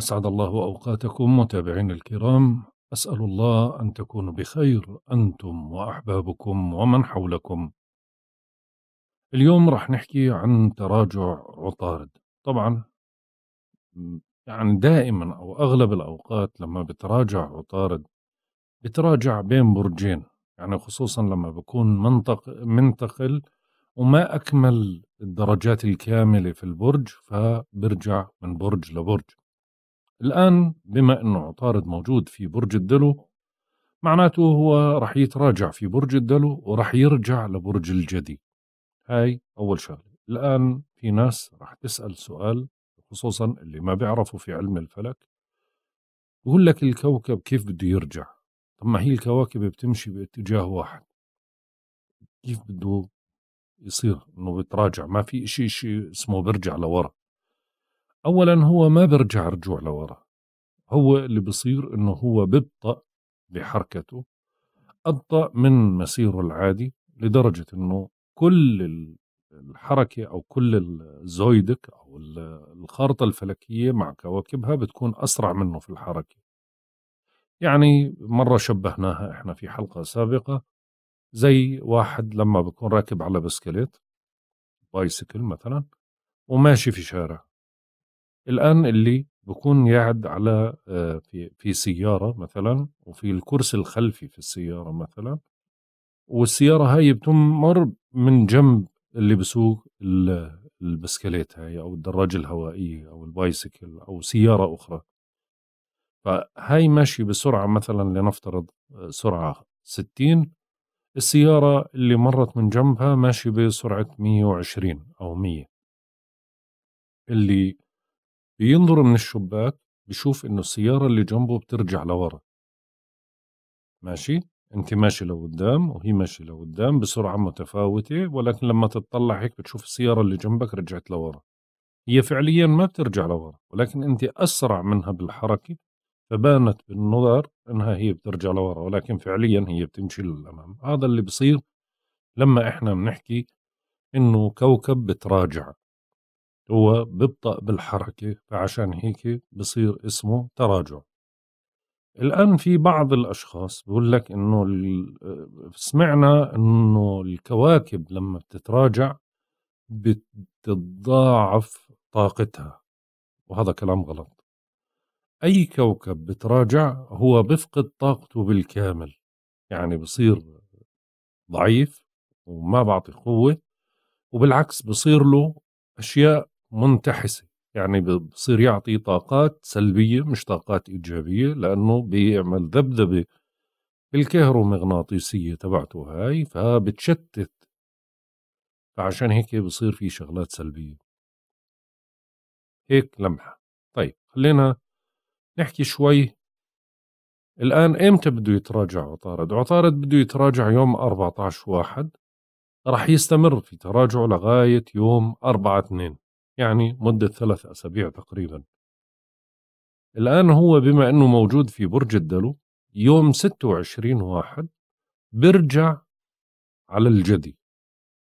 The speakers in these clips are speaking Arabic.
أسعد الله أوقاتكم متابعين الكرام أسأل الله أن تكونوا بخير أنتم وأحبابكم ومن حولكم اليوم رح نحكي عن تراجع عطارد طبعا يعني دائما أو أغلب الأوقات لما بتراجع عطارد بتراجع بين برجين يعني خصوصا لما بكون منطق منتقل وما أكمل الدرجات الكاملة في البرج فبرجع من برج لبرج الآن بما أنه عطارد موجود في برج الدلو معناته هو رح يتراجع في برج الدلو ورح يرجع لبرج الجدي هاي أول شغلة الآن في ناس رح تسأل سؤال خصوصا اللي ما بيعرفوا في علم الفلك بقول لك الكوكب كيف بده يرجع طب ما هي الكواكب بتمشي باتجاه واحد كيف بده يصير انه بتراجع ما في اشي اشي اسمه برجع لورا اولا هو ما بيرجع رجوع لورا هو اللي بصير انه هو ببطأ بحركته ابطأ من مسيره العادي لدرجة انه كل الحركة او كل الزويدك او الخارطة الفلكية مع كواكبها بتكون اسرع منه في الحركة يعني مرة شبهناها احنا في حلقة سابقة زي واحد لما بكون راكب على بسكليت بايسكل مثلا وماشي في شارع الآن اللي بكون قاعد على آه، في في سيارة مثلا وفي الكرسي الخلفي في السيارة مثلا والسيارة هاي بتمر من جنب اللي بسوق البسكليت هاي أو الدراجة الهوائية أو البايسكل أو سيارة أخرى فهاي ماشية بسرعة مثلا لنفترض آه، سرعة 60 السيارة اللي مرت من جنبها ماشية بسرعة 120 أو 100 اللي بينظر من الشباك بشوف انه السيارة اللي جنبه بترجع لورا ماشي انت ماشي لقدام وهي ماشية لقدام بسرعة متفاوتة ولكن لما تتطلع هيك بتشوف السيارة اللي جنبك رجعت لورا هي فعليا ما بترجع لورا ولكن انت اسرع منها بالحركة فبانت بالنظر انها هي بترجع لورا ولكن فعليا هي بتمشي للامام هذا اللي بصير لما احنا بنحكي انه كوكب بتراجع هو بيبطأ بالحركة فعشان هيك بصير اسمه تراجع الآن في بعض الأشخاص بقول لك إنه سمعنا إنه الكواكب لما بتتراجع بتتضاعف طاقتها وهذا كلام غلط أي كوكب بتراجع هو بفقد طاقته بالكامل يعني بصير ضعيف وما بعطي قوة وبالعكس بصير له أشياء منتحسه يعني بصير يعطي طاقات سلبية مش طاقات إيجابية لأنه بيعمل ذبذبة بالكهرومغناطيسية تبعته هاي فبتشتت فعشان هيك بصير في شغلات سلبية هيك لمحة طيب خلينا نحكي شوي الآن إمتى بده يتراجع عطارد عطارد بده يتراجع يوم 14 واحد رح يستمر في تراجعه لغاية يوم 4 2 يعني مدة ثلاث أسابيع تقريبا الآن هو بما أنه موجود في برج الدلو يوم 26 واحد برجع على الجدي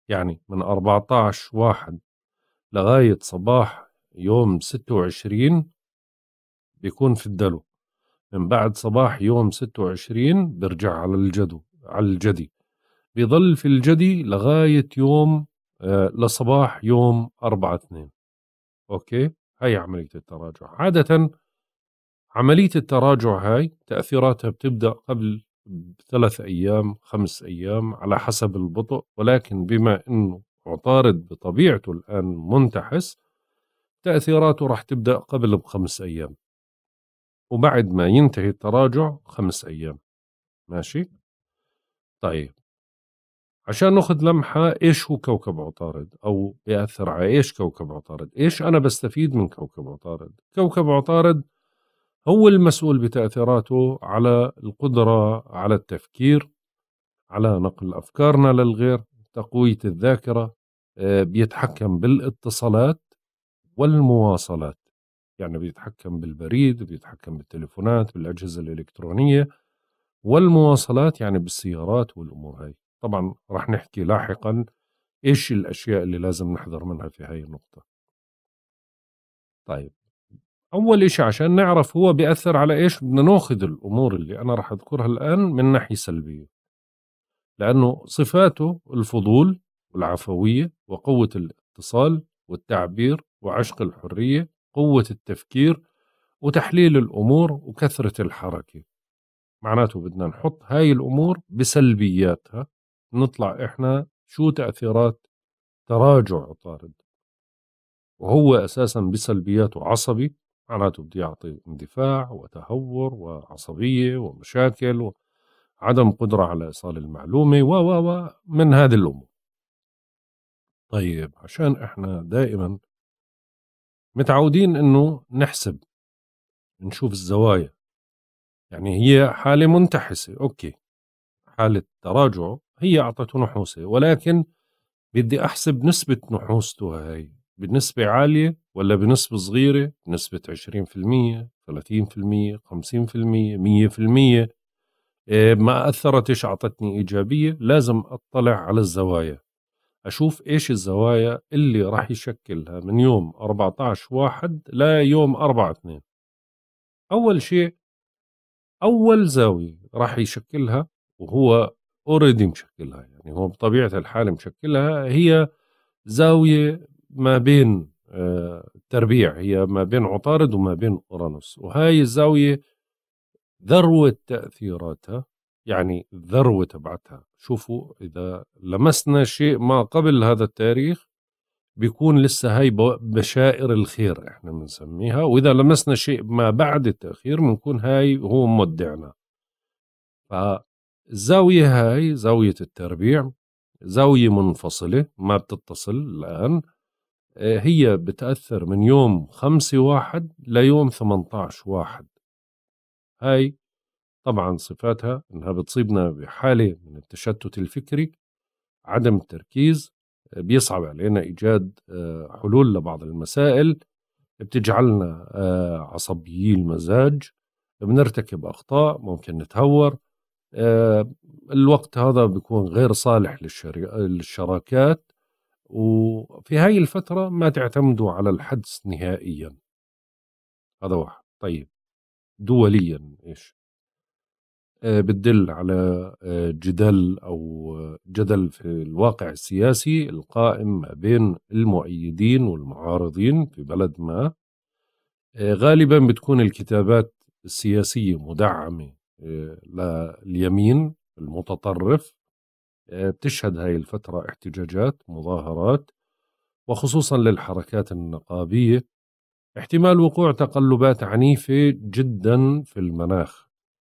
يعني من 14 واحد لغاية صباح يوم 26 بيكون في الدلو من بعد صباح يوم 26 برجع على الجدو على الجدي بيظل في الجدي لغاية يوم آه، لصباح يوم 4 2 أوكي هاي عملية التراجع عادة عملية التراجع هاي تأثيراتها بتبدأ قبل ثلاث أيام خمس أيام على حسب البطء ولكن بما أنه عطارد بطبيعته الآن منتحس تأثيراته راح تبدأ قبل بخمس أيام وبعد ما ينتهي التراجع خمس أيام ماشي طيب عشان ناخذ لمحه ايش هو كوكب عطارد او بياثر على ايش كوكب عطارد ايش انا بستفيد من كوكب عطارد كوكب عطارد هو المسؤول بتاثيراته على القدره على التفكير على نقل افكارنا للغير تقويه الذاكره آه، بيتحكم بالاتصالات والمواصلات يعني بيتحكم بالبريد بيتحكم بالتليفونات بالاجهزه الالكترونيه والمواصلات يعني بالسيارات والامور هاي طبعا رح نحكي لاحقا ايش الاشياء اللي لازم نحذر منها في هاي النقطه طيب اول شيء عشان نعرف هو بياثر على ايش بدنا ناخذ الامور اللي انا رح اذكرها الان من ناحيه سلبيه لانه صفاته الفضول والعفويه وقوه الاتصال والتعبير وعشق الحريه قوه التفكير وتحليل الامور وكثره الحركه معناته بدنا نحط هاي الامور بسلبياتها نطلع إحنا شو تأثيرات تراجع الطارد وهو أساسا بسلبياته عصبي معناته بده يعطي اندفاع وتهور وعصبية ومشاكل وعدم قدرة على إيصال المعلومة و و و من هذه الأمور طيب عشان إحنا دائما متعودين إنه نحسب نشوف الزوايا يعني هي حالة منتحسة أوكي حالة تراجع هي أعطته نحوسة ولكن بدي أحسب نسبة نحوسته هاي بنسبة عالية ولا بنسبة صغيرة بنسبة 20% 30% 50% 100% ما أثرتش أعطتني إيجابية لازم أطلع على الزوايا أشوف إيش الزوايا اللي راح يشكلها من يوم 14 واحد لا يوم 4 2 أول شيء أول زاوية راح يشكلها وهو اوريدي مشكلها يعني هو بطبيعه الحال مشكلها هي زاويه ما بين آه، تربيع هي ما بين عطارد وما بين اورانوس وهاي الزاويه ذروه تاثيراتها يعني الذروه تبعتها شوفوا اذا لمسنا شيء ما قبل هذا التاريخ بيكون لسه هاي بشائر الخير احنا بنسميها واذا لمسنا شيء ما بعد التاخير بنكون هاي هو مودعنا ف الزاوية هاي زاوية التربيع زاوية منفصلة ما بتتصل الآن آه، هي بتأثر من يوم خمسة واحد ليوم ثمنتاعش واحد هاي طبعا صفاتها انها بتصيبنا بحالة من التشتت الفكري عدم التركيز آه، بيصعب علينا ايجاد آه، حلول لبعض المسائل بتجعلنا عصبيي المزاج بنرتكب اخطاء ممكن نتهور آه، الوقت هذا بيكون غير صالح للشراكات وفي هاي الفترة ما تعتمدوا على الحدس نهائيا هذا واحد طيب دوليا ايش آه، بتدل على آه، جدل او جدل في الواقع السياسي القائم ما بين المؤيدين والمعارضين في بلد ما غالبا بتكون الكتابات السياسية مدعمة لليمين المتطرف آه، بتشهد هاي الفترة احتجاجات مظاهرات وخصوصا للحركات النقابية احتمال وقوع تقلبات عنيفة جدا في المناخ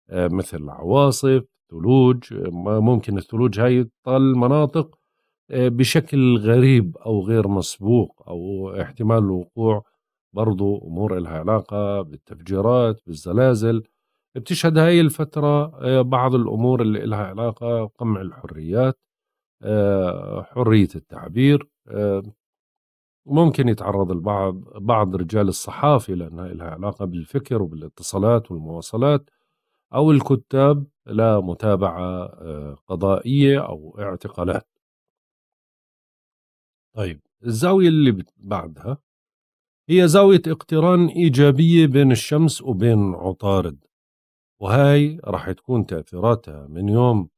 آه، مثل عواصف ثلوج ممكن الثلوج هاي تطل مناطق آه، بشكل غريب أو غير مسبوق أو احتمال وقوع برضو أمور لها علاقة بالتفجيرات بالزلازل بتشهد هاي الفترة آه، بعض الأمور اللي لها علاقة قمع الحريات آه، حرية التعبير آه، ممكن يتعرض البعض بعض رجال الصحافة لأنها لها علاقة بالفكر وبالاتصالات والمواصلات أو الكتاب لمتابعة قضائية أو اعتقالات طيب الزاوية اللي بعدها هي زاوية اقتران إيجابية بين الشمس وبين عطارد وهاي راح تكون تأثيراتها من يوم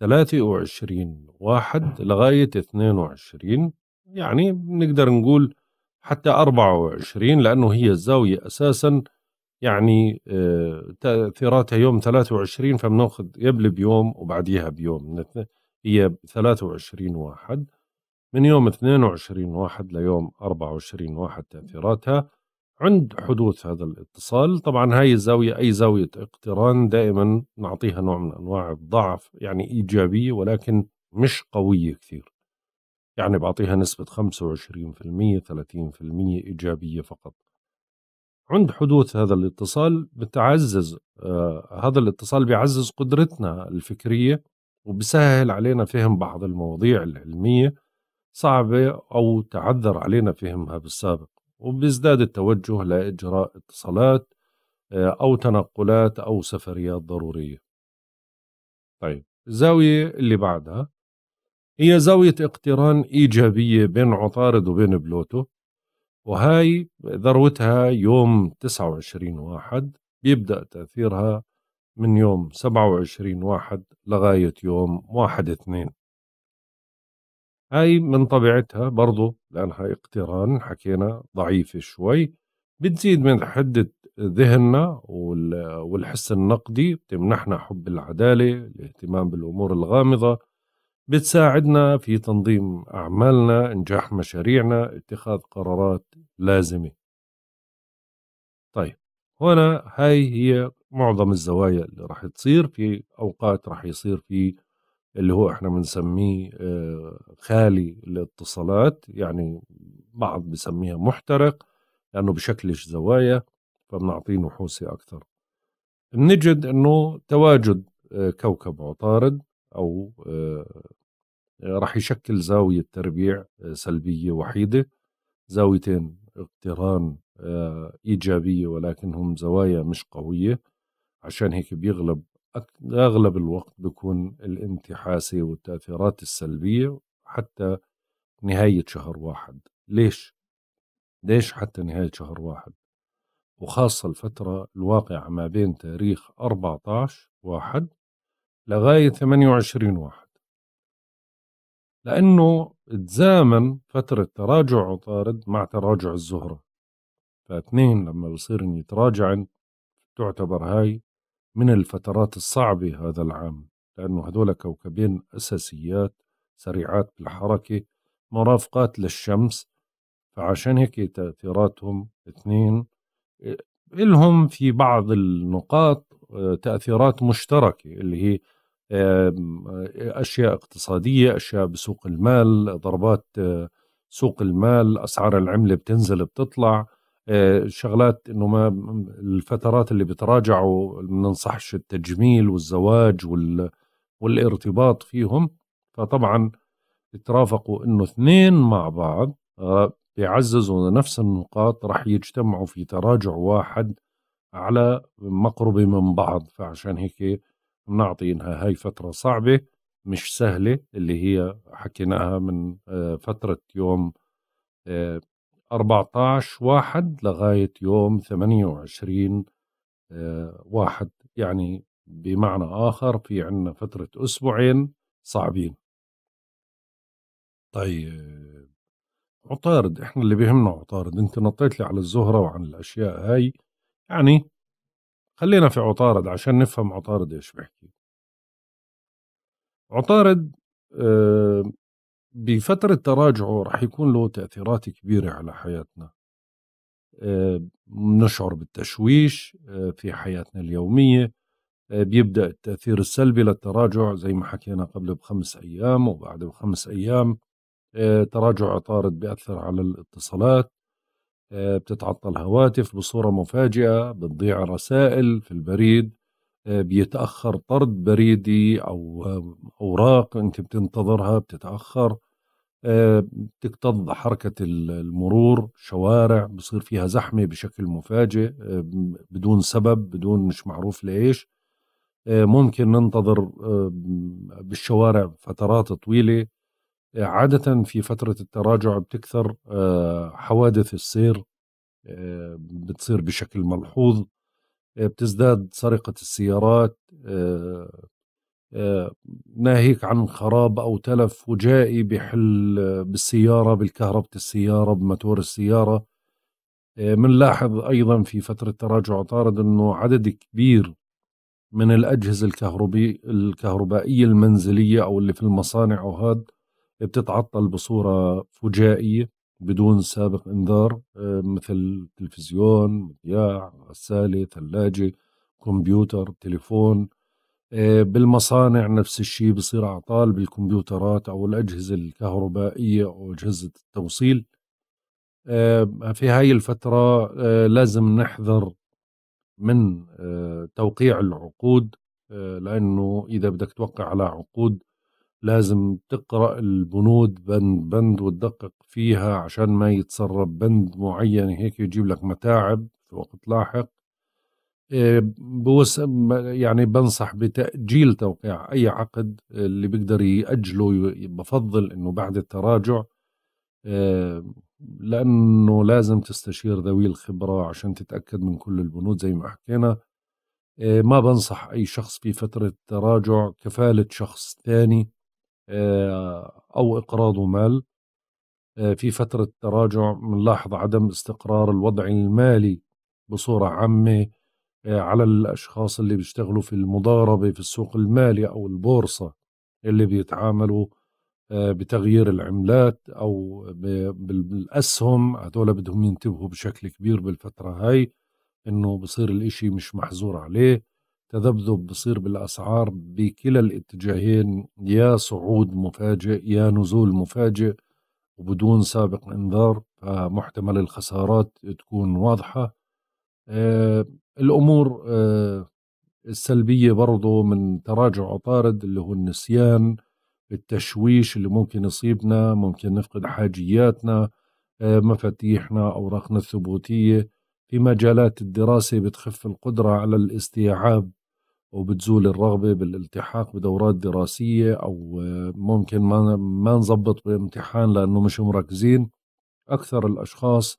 23 واحد لغاية 22 يعني بنقدر نقول حتى 24 لأنه هي الزاوية أساسا يعني آه، تأثيراتها يوم 23 فبناخذ قبل بيوم وبعديها بيوم هي 23 واحد من يوم 22 واحد ليوم 24 واحد تأثيراتها عند حدوث هذا الاتصال طبعا هاي الزاوية أي زاوية اقتران دائما نعطيها نوع من أنواع الضعف يعني إيجابية ولكن مش قوية كثير يعني بعطيها نسبة 25% 30% إيجابية فقط عند حدوث هذا الاتصال بتعزز آه هذا الاتصال بيعزز قدرتنا الفكرية وبسهل علينا فهم بعض المواضيع العلمية صعبة أو تعذر علينا فهمها بالسابق وبيزداد التوجه لإجراء اتصالات آه، أو تنقلات أو سفريات ضرورية طيب الزاوية اللي بعدها هي زاوية اقتران إيجابية بين عطارد وبين بلوتو وهاي ذروتها يوم 29 واحد بيبدأ تأثيرها من يوم 27 واحد لغاية يوم واحد اثنين هاي من طبيعتها برضو لأنها اقتران حكينا ضعيفة شوي بتزيد من حدة ذهننا والحس النقدي بتمنحنا حب العدالة الاهتمام بالأمور الغامضة بتساعدنا في تنظيم أعمالنا إنجاح مشاريعنا اتخاذ قرارات لازمة طيب هنا هاي هي معظم الزوايا اللي راح تصير في أوقات راح يصير في اللي هو احنا بنسميه آه، خالي الاتصالات يعني بعض بسميها محترق لأنه بشكلش زوايا فبنعطيه نحوسي أكثر بنجد أنه تواجد آه، كوكب عطارد أو آه، رح يشكل زاوية تربيع سلبية وحيدة زاويتين اقتران إيجابية ولكنهم زوايا مش قوية عشان هيك بيغلب أغلب الوقت بيكون الانتحاسي والتأثيرات السلبية حتى نهاية شهر واحد ليش؟ ليش حتى نهاية شهر واحد؟ وخاصة الفترة الواقعة ما بين تاريخ 14 واحد لغاية 28 واحد لأنه تزامن فترة تراجع عطارد مع تراجع الزهرة فاثنين لما بصير يتراجعن تعتبر هاي من الفترات الصعبة هذا العام لأنه هذول كوكبين أساسيات سريعات بالحركة مرافقات للشمس فعشان هيك تأثيراتهم اثنين آه، إلهم في بعض النقاط آه، تأثيرات مشتركة اللي هي آه، أشياء اقتصادية أشياء بسوق المال ضربات سوق المال أسعار العملة بتنزل بتطلع آه، شغلات انه ما الفترات اللي بتراجعوا ما ننصحش التجميل والزواج وال والارتباط فيهم فطبعا اترافقوا انه اثنين مع بعض آه، بيعززوا نفس النقاط راح يجتمعوا في تراجع واحد على مقربة من بعض فعشان هيك بنعطي انها هاي فترة صعبة مش سهلة اللي هي حكيناها من آه، فترة يوم 14 واحد لغاية يوم 28 آه، واحد يعني بمعنى آخر في عنا فترة أسبوعين صعبين طيب عطارد احنا اللي بيهمنا عطارد انت نطيت لي على الزهرة وعن الأشياء هاي يعني خلينا في عطارد عشان نفهم عطارد ايش بحكي عطارد آه، بفترة تراجعه رح يكون له تأثيرات كبيرة على حياتنا آه، نشعر بالتشويش آه، في حياتنا اليومية آه، بيبدأ التأثير السلبي للتراجع زي ما حكينا قبل بخمس أيام وبعد بخمس أيام تراجع عطارد بيأثر على الاتصالات بتتعطل هواتف بصورة مفاجئة بتضيع رسائل في البريد بيتاخر طرد بريدي او اوراق انت بتنتظرها بتتاخر آه، بتكتظ حركه المرور شوارع بصير فيها زحمه بشكل مفاجئ آه، بدون سبب بدون مش معروف ليش آه، ممكن ننتظر بالشوارع فترات طويله عاده في فتره التراجع بتكثر حوادث السير بتصير بشكل ملحوظ آه، بتزداد سرقة السيارات آه، آه، ناهيك عن خراب أو تلف وجائي بحل بالسيارة بالكهرباء السيارة بموتور السيارة منلاحظ أيضا في فترة تراجع طارد أنه عدد كبير من الأجهزة الكهربي الكهربائية المنزلية أو اللي في المصانع وهذا بتتعطل بصورة فجائية بدون سابق انذار آه، مثل تلفزيون مذياع غسالة ثلاجة كمبيوتر تليفون آه، بالمصانع نفس الشيء بصير أعطال بالكمبيوترات أو الأجهزة الكهربائية أو أجهزة التوصيل آه، في هاي الفترة لازم نحذر من توقيع العقود لأنه إذا بدك توقع على عقود لازم تقرأ البنود بند بند وتدقق فيها عشان ما يتسرب بند معين هيك يجيب لك متاعب في وقت لاحق آه، بوس يعني بنصح بتأجيل توقيع أي عقد اللي بيقدر يأجله بفضل أنه بعد التراجع آه، لأنه لازم تستشير ذوي الخبرة عشان تتأكد من كل البنود زي ما حكينا آه، ما بنصح أي شخص في فترة تراجع كفالة شخص ثاني آه، أو إقراض مال آه، في فترة تراجع بنلاحظ عدم استقرار الوضع المالي بصورة عامة آه، على الأشخاص اللي بيشتغلوا في المضاربة في السوق المالي أو البورصة اللي بيتعاملوا بتغيير العملات أو بالأسهم هذول بدهم ينتبهوا بشكل كبير بالفترة هاي إنه بصير الإشي مش محظور عليه تذبذب بصير بالأسعار بكلا الاتجاهين يا صعود مفاجئ يا نزول مفاجئ وبدون سابق انذار فمحتمل الخسارات تكون واضحة آه، الأمور آه، السلبية برضو من تراجع عطارد اللي هو النسيان التشويش اللي ممكن يصيبنا ممكن نفقد حاجياتنا آه، مفاتيحنا أوراقنا الثبوتية في مجالات الدراسة بتخف القدرة على الاستيعاب وبتزول الرغبة بالالتحاق بدورات دراسية أو آه، ممكن ما ما نظبط بامتحان لأنه مش مركزين أكثر الأشخاص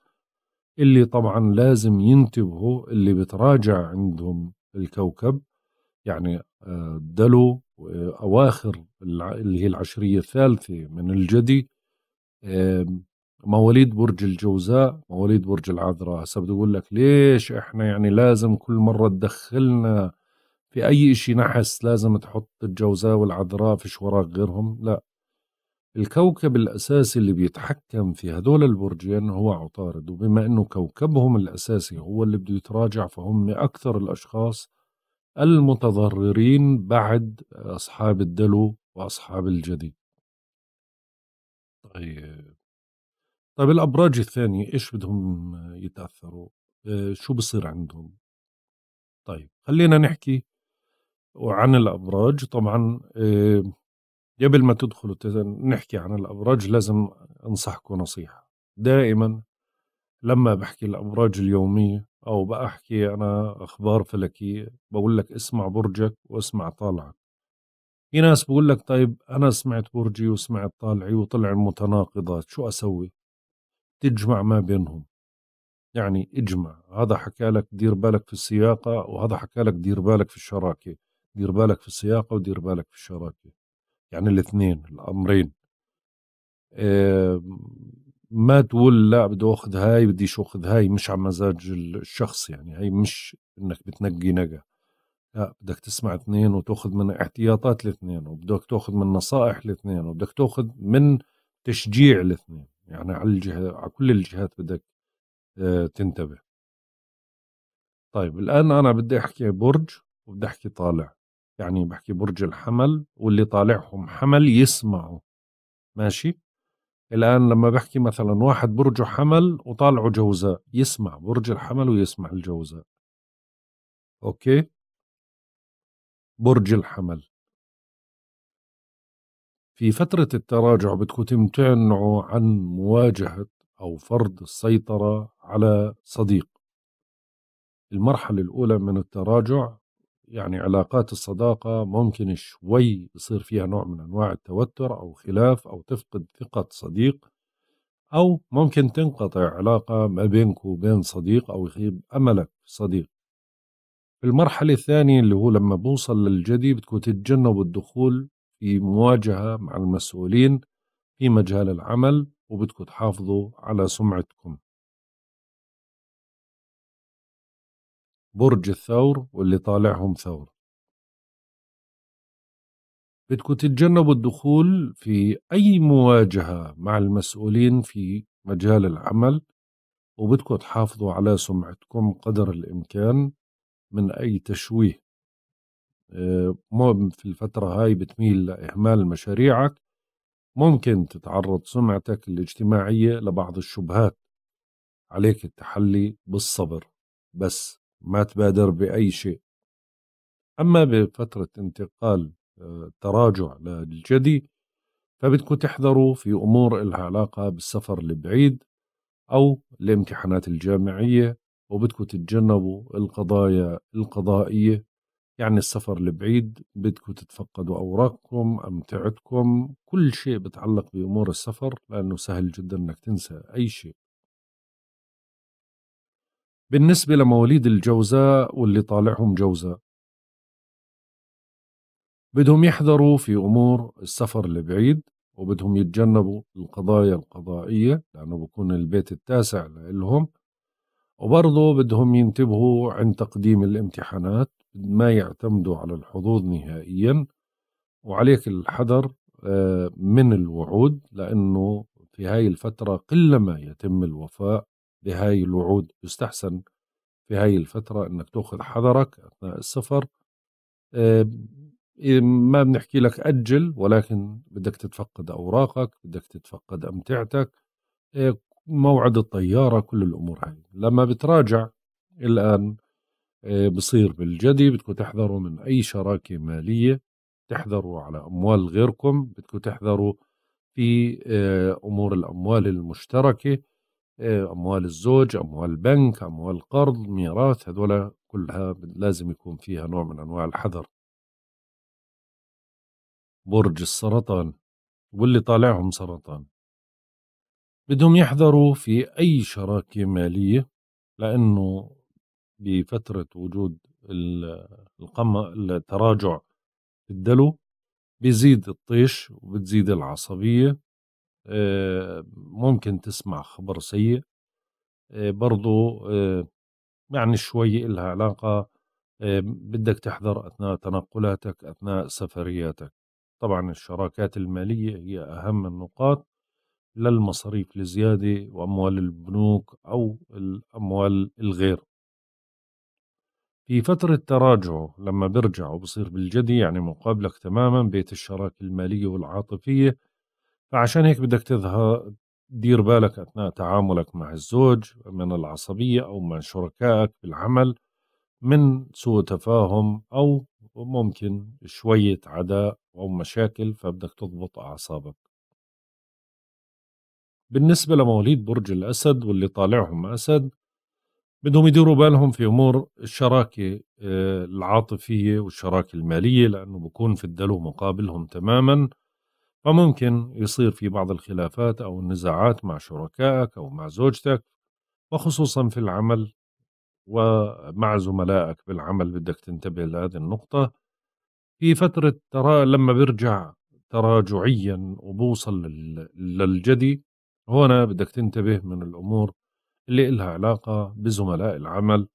اللي طبعا لازم ينتبهوا اللي بتراجع عندهم الكوكب يعني آه، دلو آه، أواخر اللي هي العشرية الثالثة من الجدي مواليد برج الجوزاء مواليد برج العذراء هسه أقول لك ليش احنا يعني لازم كل مرة تدخلنا في أي إشي نحس لازم تحط الجوزاء والعذراء في شوراق غيرهم لا الكوكب الأساسي اللي بيتحكم في هدول البرجين هو عطارد وبما أنه كوكبهم الأساسي هو اللي بده يتراجع فهم أكثر الأشخاص المتضررين بعد أصحاب الدلو وأصحاب الجدي طيب طيب الأبراج الثانية إيش بدهم يتأثروا آه، شو بصير عندهم طيب خلينا نحكي وعن الأبراج طبعا آه، قبل ما تدخلوا نحكي عن الأبراج لازم أنصحكم نصيحة دائما لما بحكي الأبراج اليومية أو بحكي أنا أخبار فلكية بقول لك اسمع برجك واسمع طالعك في ناس بقول لك طيب أنا سمعت برجي وسمعت طالعي وطلع المتناقضات شو أسوي تجمع ما بينهم يعني اجمع هذا حكى لك دير بالك في السياقة وهذا حكى لك دير بالك في الشراكة دير بالك في السياقة ودير بالك في الشراكة يعني الاثنين الأمرين آه ما تقول لا بدي أخذ هاي بدي أخذ هاي مش على مزاج الشخص يعني هاي مش إنك بتنقي نقا لا بدك تسمع اثنين وتاخذ من احتياطات الاثنين وبدك تاخذ من نصائح الاثنين وبدك تاخذ من تشجيع الاثنين يعني على الجهة على كل الجهات بدك آه، تنتبه طيب الان انا بدي احكي برج وبدي احكي طالع يعني بحكي برج الحمل واللي طالعهم حمل يسمعوا ماشي الآن لما بحكي مثلا واحد برجه حمل وطالعه جوزاء يسمع برج الحمل ويسمع الجوزاء أوكي برج الحمل في فترة التراجع بدكم تمتنعوا عن مواجهة أو فرض السيطرة على صديق المرحلة الأولى من التراجع يعني علاقات الصداقة ممكن شوي يصير فيها نوع من أنواع التوتر أو خلاف أو تفقد ثقة صديق أو ممكن تنقطع علاقة ما بينك وبين صديق أو يخيب أملك في صديق في المرحلة الثانية اللي هو لما بوصل للجدي بتكون تتجنبوا الدخول في مواجهة مع المسؤولين في مجال العمل وبتكون تحافظوا على سمعتكم برج الثور واللي طالعهم ثور بدكم تتجنبوا الدخول في أي مواجهة مع المسؤولين في مجال العمل وبدكم تحافظوا على سمعتكم قدر الإمكان من أي تشويه آه، في الفترة هاي بتميل لإهمال مشاريعك ممكن تتعرض سمعتك الاجتماعية لبعض الشبهات عليك التحلي بالصبر بس ما تبادر بأي شيء أما بفترة انتقال آه، تراجع للجدي فبدكم تحذروا في أمور لها علاقة بالسفر البعيد أو الامتحانات الجامعية وبدكم تتجنبوا القضايا القضائية يعني السفر البعيد بدكم تتفقدوا أوراقكم أمتعتكم كل شيء بتعلق بأمور السفر لأنه سهل جدا أنك تنسى أي شيء بالنسبة لمواليد الجوزاء واللي طالعهم جوزاء بدهم يحذروا في أمور السفر البعيد وبدهم يتجنبوا القضايا القضائية لأنه بكون البيت التاسع لهم وبرضه بدهم ينتبهوا عند تقديم الامتحانات ما يعتمدوا على الحظوظ نهائيا وعليك الحذر آه، من الوعود لأنه في هاي الفترة قلما يتم الوفاء لهاي الوعود يستحسن في هاي الفترة أنك تأخذ حذرك أثناء السفر ما بنحكي لك أجل ولكن بدك تتفقد أوراقك بدك تتفقد أمتعتك آه، موعد الطيارة كل الأمور هاي لما بتراجع الآن آه، بصير بالجدي بدكم تحذروا من أي شراكة مالية تحذروا على أموال غيركم بدكم تحذروا في آه، أمور الأموال المشتركة أموال الزوج أموال البنك أموال القرض ميراث هذولا كلها لازم يكون فيها نوع من أنواع الحذر برج السرطان واللي طالعهم سرطان بدهم يحذروا في أي شراكة مالية لأنه بفترة وجود القمة التراجع في الدلو بيزيد الطيش وبتزيد العصبية آه، ممكن تسمع خبر سيء آه، برضو آه، يعني شوي إلها علاقة بدك تحذر أثناء تنقلاتك أثناء سفرياتك طبعا الشراكات المالية هي أهم النقاط للمصاريف الزيادة وأموال البنوك أو الأموال الغير في فترة تراجعه لما بيرجع وبصير بالجدي يعني مقابلك تماما بيت الشراكة المالية والعاطفية فعشان هيك بدك تظهر دير بالك أثناء تعاملك مع الزوج من العصبية أو من شركائك في العمل من سوء تفاهم أو ممكن شوية عداء أو مشاكل فبدك تضبط أعصابك بالنسبة لمواليد برج الأسد واللي طالعهم أسد بدهم يديروا بالهم في أمور الشراكة آه، العاطفية والشراكة المالية لأنه بكون في الدلو مقابلهم تماما فممكن يصير في بعض الخلافات أو النزاعات مع شركائك أو مع زوجتك وخصوصا في العمل ومع زملائك بالعمل بدك تنتبه لهذه النقطة في فترة ترى لما برجع تراجعيا وبوصل للجدي هنا بدك تنتبه من الأمور اللي إلها علاقة بزملاء العمل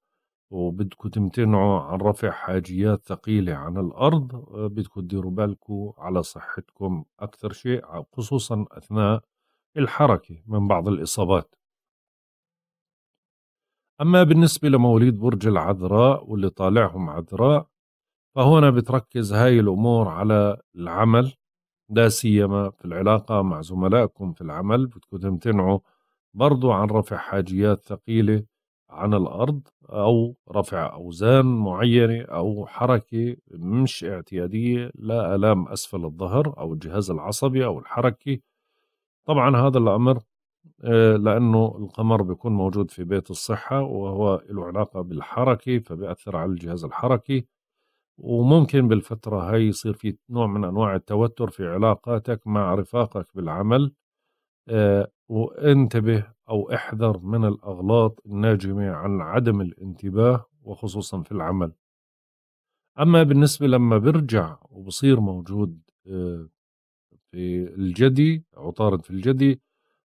وبدكم تمتنعوا عن رفع حاجيات ثقيلة عن الأرض آه، بدكم تديروا بالكم على صحتكم أكثر شيء خصوصا أثناء الحركة من بعض الإصابات أما بالنسبة لمواليد برج العذراء واللي طالعهم عذراء فهنا بتركز هاي الأمور على العمل لا سيما في العلاقة مع زملائكم في العمل بدكم تمتنعوا برضو عن رفع حاجيات ثقيلة عن الأرض أو رفع أوزان معينة أو حركة مش اعتيادية لآلام أسفل الظهر أو الجهاز العصبي أو الحركي طبعا هذا الأمر آه، لأنه القمر بيكون موجود في بيت الصحة وهو له علاقة بالحركة فبيأثر على الجهاز الحركي وممكن بالفترة هاي يصير في نوع من أنواع التوتر في علاقاتك مع رفاقك بالعمل آه، وانتبه أو احذر من الأغلاط الناجمة عن عدم الانتباه وخصوصا في العمل أما بالنسبة لما برجع وبصير موجود آه، في الجدي عطارد في الجدي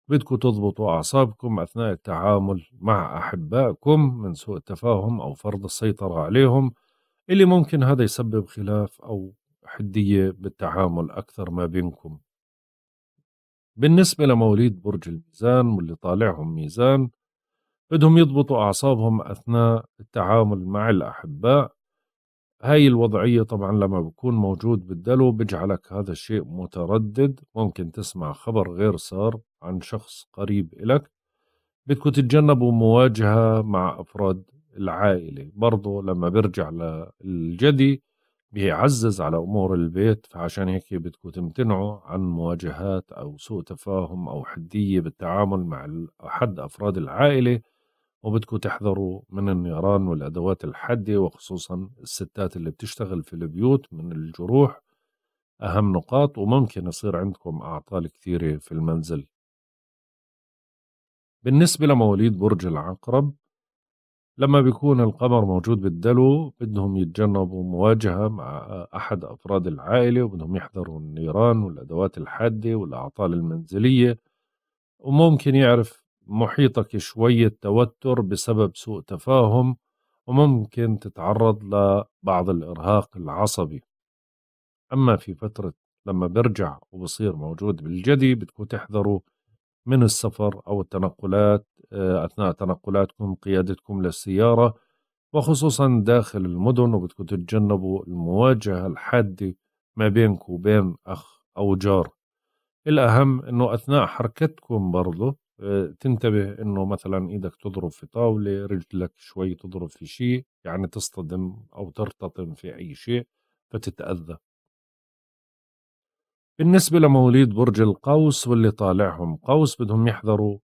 بدكم تضبطوا أعصابكم أثناء التعامل مع أحبائكم من سوء التفاهم أو فرض السيطرة عليهم اللي ممكن هذا يسبب خلاف أو حدية بالتعامل أكثر ما بينكم بالنسبة لمواليد برج الميزان واللي طالعهم ميزان بدهم يضبطوا أعصابهم أثناء التعامل مع الأحباء هاي الوضعية طبعا لما بكون موجود بالدلو بجعلك هذا الشيء متردد ممكن تسمع خبر غير صار عن شخص قريب إلك بدكم تتجنبوا مواجهة مع أفراد العائلة برضو لما برجع للجدي بيعزز على أمور البيت فعشان هيك بدكم تمتنعوا عن مواجهات أو سوء تفاهم أو حدية بالتعامل مع أحد أفراد العائلة وبدكم تحذروا من النيران والأدوات الحادة وخصوصا الستات اللي بتشتغل في البيوت من الجروح أهم نقاط وممكن يصير عندكم أعطال كثيرة في المنزل بالنسبة لمواليد برج العقرب لما بيكون القمر موجود بالدلو بدهم يتجنبوا مواجهة مع أحد أفراد العائلة وبدهم يحذروا النيران والأدوات الحادة والأعطال المنزلية وممكن يعرف محيطك شوية توتر بسبب سوء تفاهم وممكن تتعرض لبعض الإرهاق العصبي أما في فترة لما برجع وبصير موجود بالجدي بدكم تحذروا من السفر أو التنقلات آه، أثناء تنقلاتكم قيادتكم للسيارة وخصوصا داخل المدن وبدكم تتجنبوا المواجهة الحادة ما بينك وبين أخ أو جار الأهم أنه أثناء حركتكم برضه آه، تنتبه أنه مثلا إيدك تضرب في طاولة رجلك شوي تضرب في شيء يعني تصطدم أو ترتطم في أي شيء فتتأذى بالنسبة لمواليد برج القوس واللي طالعهم قوس بدهم يحذروا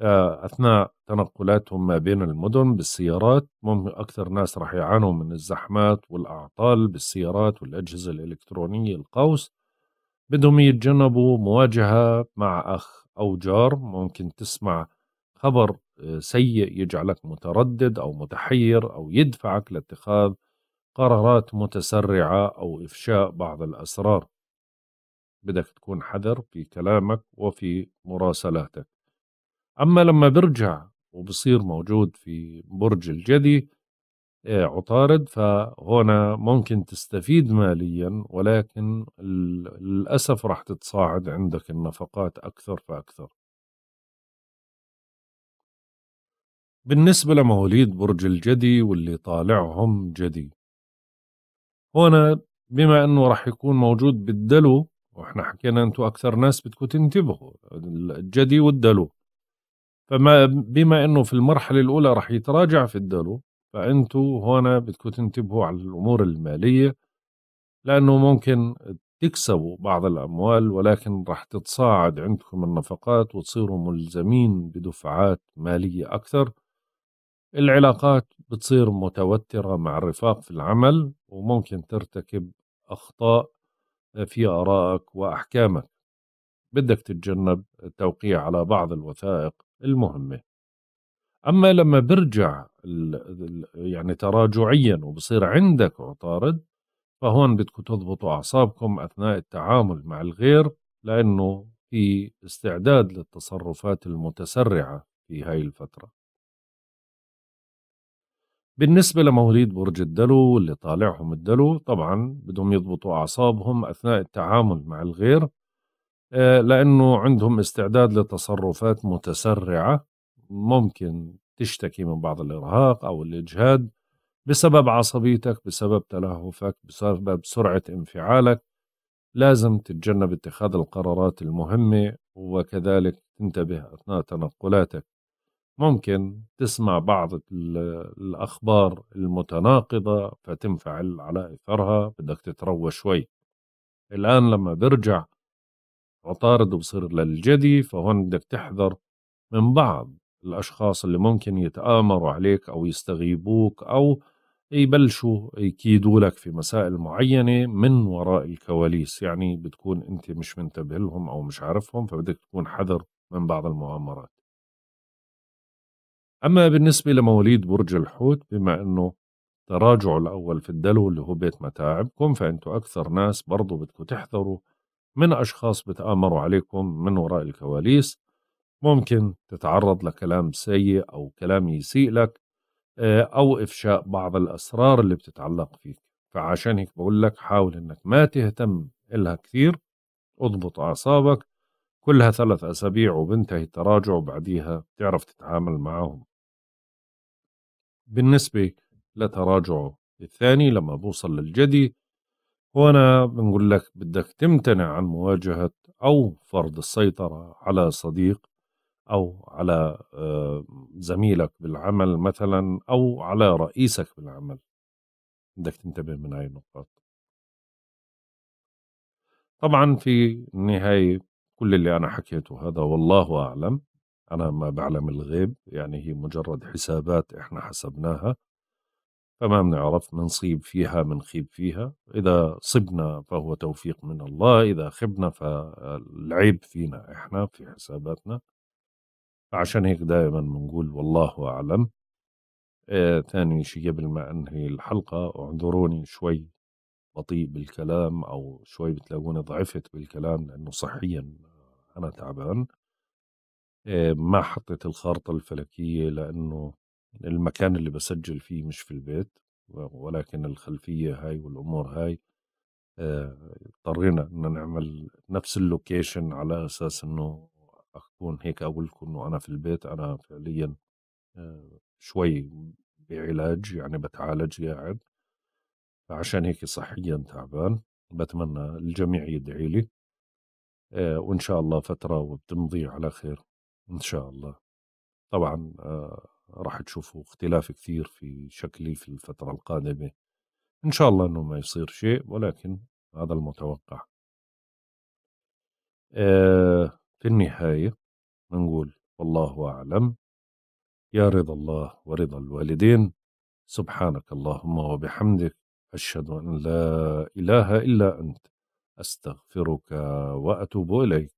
آه، أثناء تنقلاتهم ما بين المدن بالسيارات ممكن أكثر ناس رح يعانوا من الزحمات والأعطال بالسيارات والأجهزة الإلكترونية القوس بدهم يتجنبوا مواجهة مع أخ أو جار ممكن تسمع خبر آه، سيء يجعلك متردد أو متحير أو يدفعك لاتخاذ قرارات متسرعة أو إفشاء بعض الأسرار بدك تكون حذر في كلامك وفي مراسلاتك أما لما برجع وبصير موجود في برج الجدي آه، عطارد فهنا ممكن تستفيد ماليا ولكن للأسف راح تتصاعد عندك النفقات أكثر فأكثر بالنسبة لمواليد برج الجدي واللي طالعهم جدي هنا بما أنه راح يكون موجود بالدلو واحنا حكينا انتم اكثر ناس بدكم تنتبهوا الجدي والدلو فما بما انه في المرحله الاولى رح يتراجع في الدلو فانتم هون بدكم تنتبهوا على الامور الماليه لانه ممكن تكسبوا بعض الاموال ولكن رح تتصاعد عندكم النفقات وتصيروا ملزمين بدفعات ماليه اكثر العلاقات بتصير متوتره مع الرفاق في العمل وممكن ترتكب اخطاء في آرائك وأحكامك بدك تتجنب التوقيع على بعض الوثائق المهمة أما لما برجع يعني تراجعيا وبصير عندك عطارد فهون بدكم تضبطوا أعصابكم أثناء التعامل مع الغير لأنه في استعداد للتصرفات المتسرعة في هاي الفترة بالنسبة لمواليد برج الدلو واللي طالعهم الدلو طبعا بدهم يضبطوا أعصابهم أثناء التعامل مع الغير آه، لأنه عندهم استعداد لتصرفات متسرعة ممكن تشتكي من بعض الإرهاق أو الإجهاد بسبب عصبيتك بسبب تلهفك بسبب سرعة انفعالك لازم تتجنب اتخاذ القرارات المهمة وكذلك تنتبه أثناء تنقلاتك ممكن تسمع بعض الأخبار المتناقضة فتنفعل على إثرها بدك تتروى شوي الآن لما برجع عطارد وبصير للجدي فهون بدك تحذر من بعض الأشخاص اللي ممكن يتآمروا عليك أو يستغيبوك أو يبلشوا يكيدوا لك في مسائل معينة من وراء الكواليس يعني بتكون أنت مش منتبه لهم أو مش عارفهم فبدك تكون حذر من بعض المؤامرات أما بالنسبة لمواليد برج الحوت بما أنه تراجع الأول في الدلو اللي هو بيت متاعبكم فأنتوا أكثر ناس برضو بدكم تحذروا من أشخاص بتآمروا عليكم من وراء الكواليس ممكن تتعرض لكلام سيء أو كلام يسيء لك آه، أو إفشاء بعض الأسرار اللي بتتعلق فيك فعشان هيك بقول لك حاول إنك ما تهتم إلها كثير اضبط أعصابك كلها ثلاث أسابيع وبنتهي التراجع وبعديها تعرف تتعامل معهم بالنسبة لتراجعه الثاني لما بوصل للجدي هنا بنقول لك بدك تمتنع عن مواجهة أو فرض السيطرة على صديق أو على آه، زميلك بالعمل مثلا أو على رئيسك بالعمل بدك تنتبه من هاي النقاط طبعا في النهاية كل اللي أنا حكيته هذا والله أعلم أنا ما بعلم الغيب يعني هي مجرد حسابات إحنا حسبناها فما بنعرف منصيب فيها منخيب فيها إذا صبنا فهو توفيق من الله إذا خبنا فالعيب فينا إحنا في حساباتنا فعشان هيك دائما بنقول والله أعلم آه ثاني شيء قبل ما أنهي الحلقة اعذروني شوي بطيء بالكلام أو شوي بتلاقوني ضعفت بالكلام لأنه صحيا أنا تعبان آه، ما حطيت الخارطة الفلكية لأنه المكان اللي بسجل فيه مش في البيت ولكن الخلفية هاي والأمور هاي آه، اضطرينا أن نعمل نفس اللوكيشن على أساس أنه أكون هيك أقول لكم أنه أنا في البيت أنا فعليا آه، شوي بعلاج يعني بتعالج قاعد فعشان هيك صحيا تعبان بتمنى الجميع يدعي لي وإن شاء الله فترة وبتمضي على خير ان شاء الله طبعا آه، راح تشوفوا اختلاف كثير في شكلي في الفتره القادمه ان شاء الله انه ما يصير شيء ولكن هذا المتوقع آه، في النهايه نقول والله اعلم يا رضا الله ورضا الوالدين سبحانك اللهم وبحمدك أشهد أن لا إله إلا أنت أستغفرك وأتوب إليك